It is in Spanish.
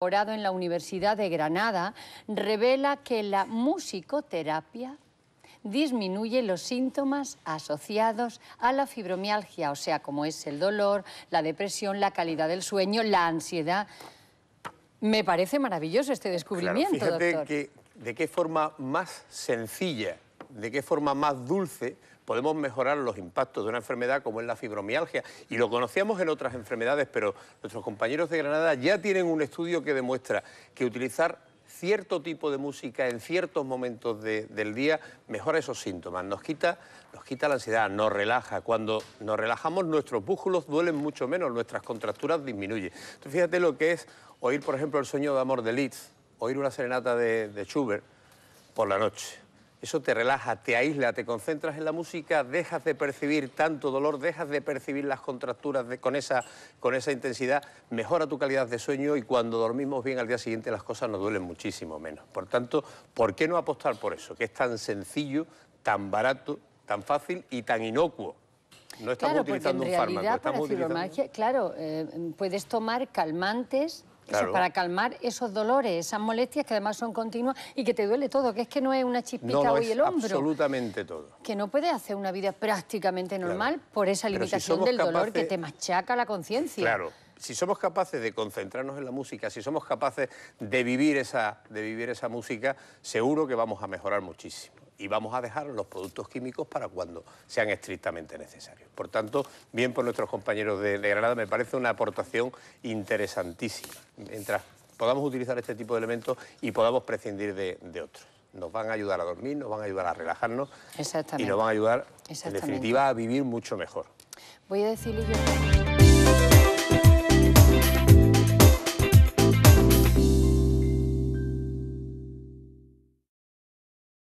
en la Universidad de Granada revela que la musicoterapia disminuye los síntomas asociados a la fibromialgia, o sea, como es el dolor, la depresión, la calidad del sueño, la ansiedad. Me parece maravilloso este descubrimiento, fíjate Que, de qué forma más sencilla de qué forma más dulce podemos mejorar los impactos de una enfermedad como es la fibromialgia. Y lo conocíamos en otras enfermedades, pero nuestros compañeros de Granada ya tienen un estudio que demuestra que utilizar cierto tipo de música en ciertos momentos del día mejora esos síntomas, nos quita, nos quita la ansiedad, nos relaja. Cuando nos relajamos nuestros músculos duelen mucho menos, nuestras contracturas disminuyen. Entonces fíjate lo que es oír, por ejemplo, el sueño de amor de Leeds... oír una serenata de Schubert por la noche eso te relaja, te aísla, te concentras en la música, dejas de percibir tanto dolor, dejas de percibir las contracturas de, con, esa, con esa intensidad, mejora tu calidad de sueño y cuando dormimos bien al día siguiente las cosas nos duelen muchísimo menos. Por tanto, ¿por qué no apostar por eso? Que es tan sencillo, tan barato, tan fácil y tan inocuo. No estamos utilizando realidad, un fármaco. Para Claro, eh, puedes tomar calmantes eso para calmar esos dolores, esas molestias que además son continuas y que te duele todo, que es que no es una chispita hoy el hombro. Absolutamente todo. Que no puedes hacer una vida prácticamente normal por esa limitación del dolor que te machaca la conciencia. Claro si somos capaces de concentrarnos en la música, si somos capaces de vivir esa, de vivir esa música, seguro que vamos a mejorar muchísimo y vamos a dejar los productos químicos para cuando sean estrictamente necesarios. Por tanto, bien por nuestros compañeros de, Granada, me parece una aportación interesantísima. Mientras podamos utilizar este tipo de elementos y podamos prescindir de, otros nos van a ayudar a dormir, nos van a ayudar a relajarnos y nos van a ayudar, en definitiva, a vivir mucho mejor. Voy a decirle yo.